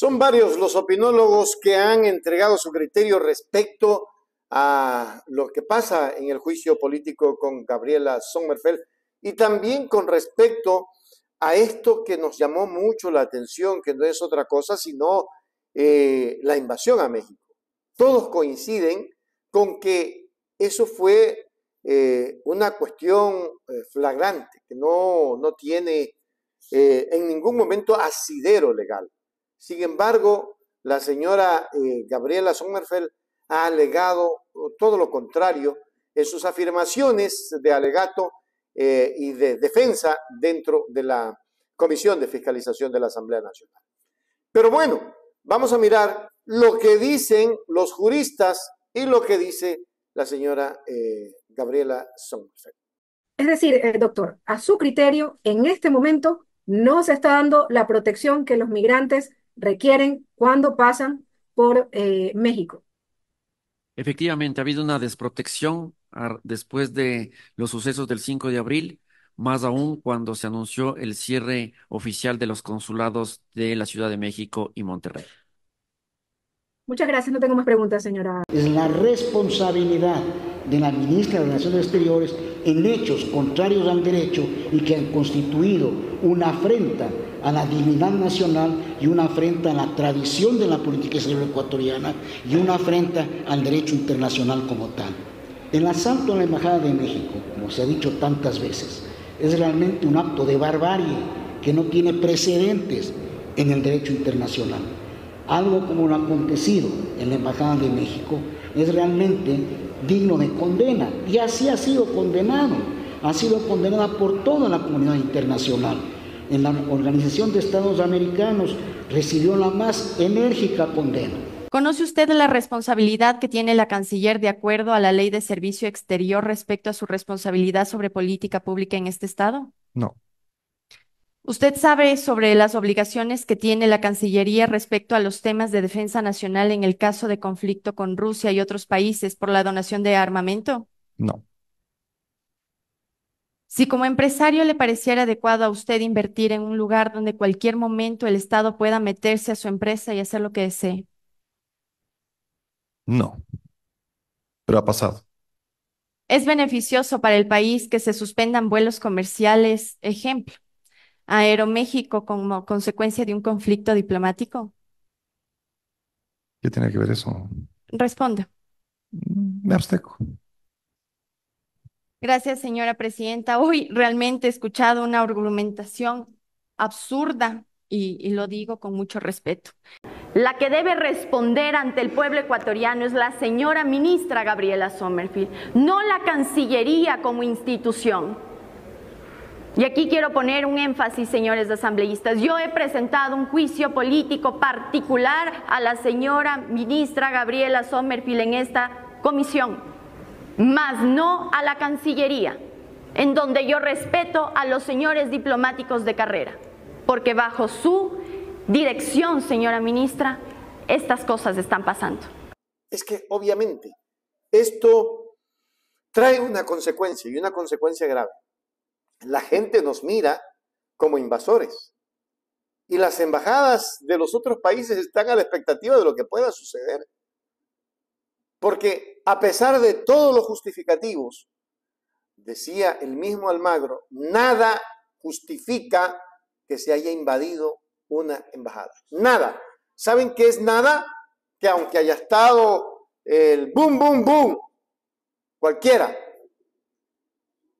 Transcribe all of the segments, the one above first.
Son varios los opinólogos que han entregado su criterio respecto a lo que pasa en el juicio político con Gabriela Sommerfeld y también con respecto a esto que nos llamó mucho la atención, que no es otra cosa sino eh, la invasión a México. Todos coinciden con que eso fue eh, una cuestión eh, flagrante, que no, tiene en ningún momento asidero legal. Sin embargo, la señora eh, Gabriela Sommerfeld ha alegado todo lo contrario en sus afirmaciones de alegato eh, y de defensa dentro de la Comisión de Fiscalización de la Asamblea Nacional. Pero bueno, vamos a mirar lo que dicen los juristas y lo que dice la señora eh, Gabriela Sommerfeld. Es decir, doctor, a su criterio, en este momento no se está dando la protección que los migrantes requieren cuando pasan por eh, México. Efectivamente, ha habido una desprotección después de los sucesos del 5 de abril, más aún cuando se anunció el cierre oficial de los consulados de la Ciudad de México y Monterrey. Muchas gracias, no tengo más preguntas, señora. Es la responsabilidad de la ministra de Relaciones Exteriores en hechos contrarios al derecho y que han constituido una afrenta a la dignidad nacional y una afrenta a la tradición de la política exterior ecuatoriana y una afrenta al derecho internacional como tal. El asalto a la Embajada de México, como se ha dicho tantas veces, es realmente un acto de barbarie que no tiene precedentes en el derecho internacional. Algo como lo ha acontecido en la Embajada de México es realmente digno de condena y así ha sido condenado, ha sido condenada por toda la comunidad internacional en la Organización de Estados Americanos recibió la más enérgica condena. ¿Conoce usted la responsabilidad que tiene la canciller de acuerdo a la ley de servicio exterior respecto a su responsabilidad sobre política pública en este estado? No. ¿Usted sabe sobre las obligaciones que tiene la Cancillería respecto a los temas de defensa nacional en el caso de conflicto con Rusia y otros países por la donación de armamento? No. Si como empresario le pareciera adecuado a usted invertir en un lugar donde cualquier momento el Estado pueda meterse a su empresa y hacer lo que desee. No, pero ha pasado. ¿Es beneficioso para el país que se suspendan vuelos comerciales, ejemplo, Aeroméxico como consecuencia de un conflicto diplomático? ¿Qué tiene que ver eso? Responde. Mm, me absteco. Gracias, señora presidenta. Hoy realmente he escuchado una argumentación absurda y, lo digo con mucho respeto. La que debe responder ante el pueblo ecuatoriano es la señora ministra Gabriela Sommerfield, no la Cancillería como institución. Y aquí quiero poner un énfasis, señores asambleístas. Yo he presentado un juicio político particular a la señora ministra Gabriela Sommerfield en esta comisión mas no a la Cancillería, en donde yo respeto a los señores diplomáticos de carrera, porque bajo su dirección, señora ministra, estas cosas están pasando. Es que obviamente esto trae una consecuencia y una consecuencia grave. La gente nos mira como invasores y las embajadas de los otros países están a la expectativa de lo que pueda suceder. Porque a pesar de todos los justificativos, decía el mismo Almagro, nada justifica que se haya invadido una embajada. Nada. ¿Saben qué es nada? Que aunque haya estado el boom, boom, boom, cualquiera,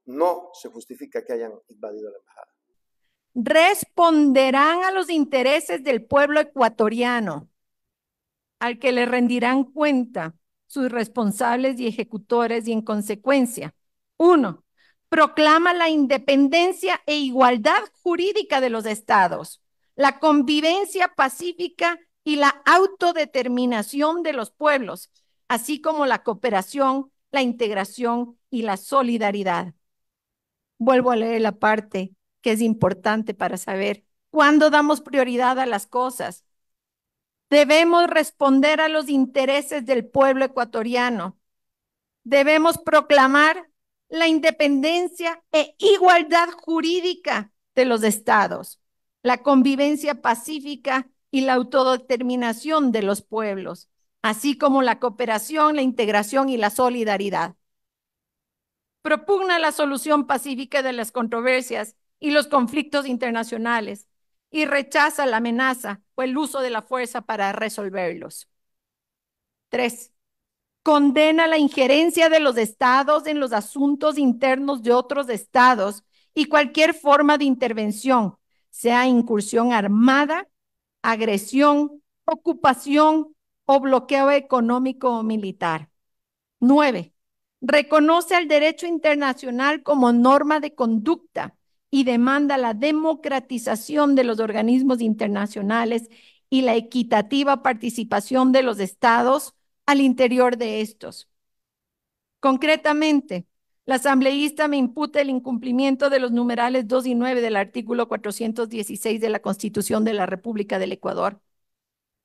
no se justifica que hayan invadido la embajada. Responderán a los intereses del pueblo ecuatoriano, al que le rendirán cuenta sus responsables y ejecutores y en consecuencia, uno, proclama la independencia e igualdad jurídica de los estados, la convivencia pacífica y la autodeterminación de los pueblos, así como la cooperación, la integración y la solidaridad. Vuelvo a leer la parte que es importante para saber cuándo damos prioridad a las cosas, Debemos responder a los intereses del pueblo ecuatoriano. Debemos proclamar la independencia e igualdad jurídica de los estados, la convivencia pacífica y la autodeterminación de los pueblos, así como la cooperación, la integración y la solidaridad. Propugna la solución pacífica de las controversias y los conflictos internacionales y rechaza la amenaza o el uso de la fuerza para resolverlos. Tres, condena la injerencia de los estados en los asuntos internos de otros estados y cualquier forma de intervención, sea incursión armada, agresión, ocupación o bloqueo económico o militar. Nueve, reconoce al derecho internacional como norma de conducta y demanda la democratización de los organismos internacionales y la equitativa participación de los estados al interior de estos. Concretamente, la asambleísta me imputa el incumplimiento de los numerales 2 y 9 del artículo 416 de la Constitución de la República del Ecuador.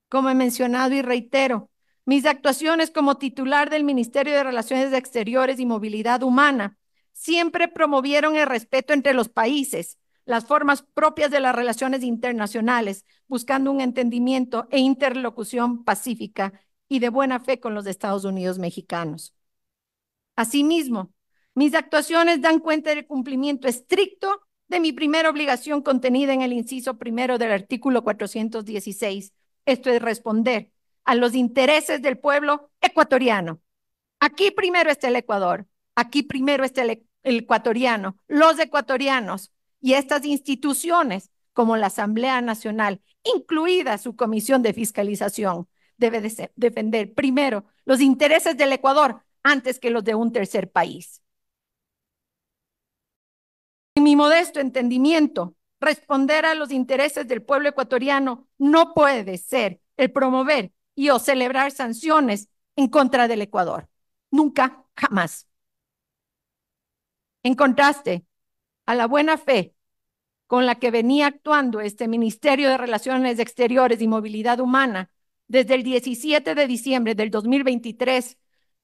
Como he mencionado y reitero, mis actuaciones como titular del Ministerio de Relaciones Exteriores y Movilidad Humana siempre promovieron el respeto entre los países, las formas propias de las relaciones internacionales, buscando un entendimiento e interlocución pacífica y de buena fe con los Estados Unidos mexicanos. Asimismo, mis actuaciones dan cuenta del cumplimiento estricto de mi primera obligación contenida en el inciso primero del artículo 416, esto es responder a los intereses del pueblo ecuatoriano. Aquí primero está el Ecuador, Aquí primero está el, ecuatoriano, los ecuatorianos y estas instituciones como la Asamblea Nacional, incluida su comisión de fiscalización, debe defender primero los intereses del Ecuador antes que los de un tercer país. En mi modesto entendimiento, responder a los intereses del pueblo ecuatoriano no puede ser el promover y o celebrar sanciones en contra del Ecuador. Nunca, jamás. En contraste a la buena fe con la que venía actuando este Ministerio de Relaciones Exteriores y Movilidad Humana desde el 17 de diciembre del 2023,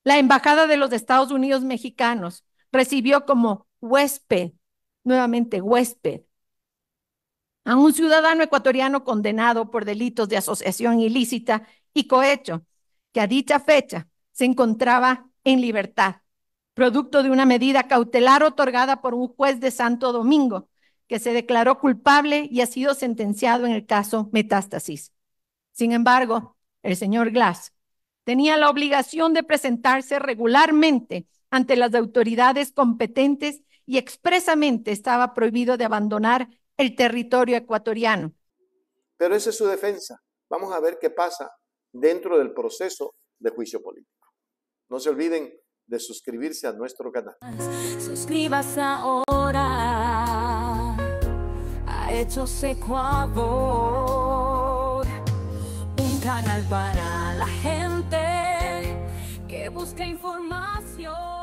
la Embajada de los Estados Unidos Mexicanos recibió como huésped, nuevamente huésped, a un ciudadano ecuatoriano condenado por delitos de asociación ilícita y cohecho, que a dicha fecha se encontraba en libertad producto de una medida cautelar otorgada por un juez de Santo Domingo, que se declaró culpable y ha sido sentenciado en el caso Metástasis. Sin embargo, el señor Glass tenía la obligación de presentarse regularmente ante las autoridades competentes y expresamente estaba prohibido de abandonar el territorio ecuatoriano. Pero esa es su defensa. Vamos a ver qué pasa dentro del proceso de juicio político. No se olviden de suscribirse a nuestro canal. Suscribas ahora a Hechos Ecuador, un canal para la gente que busca información.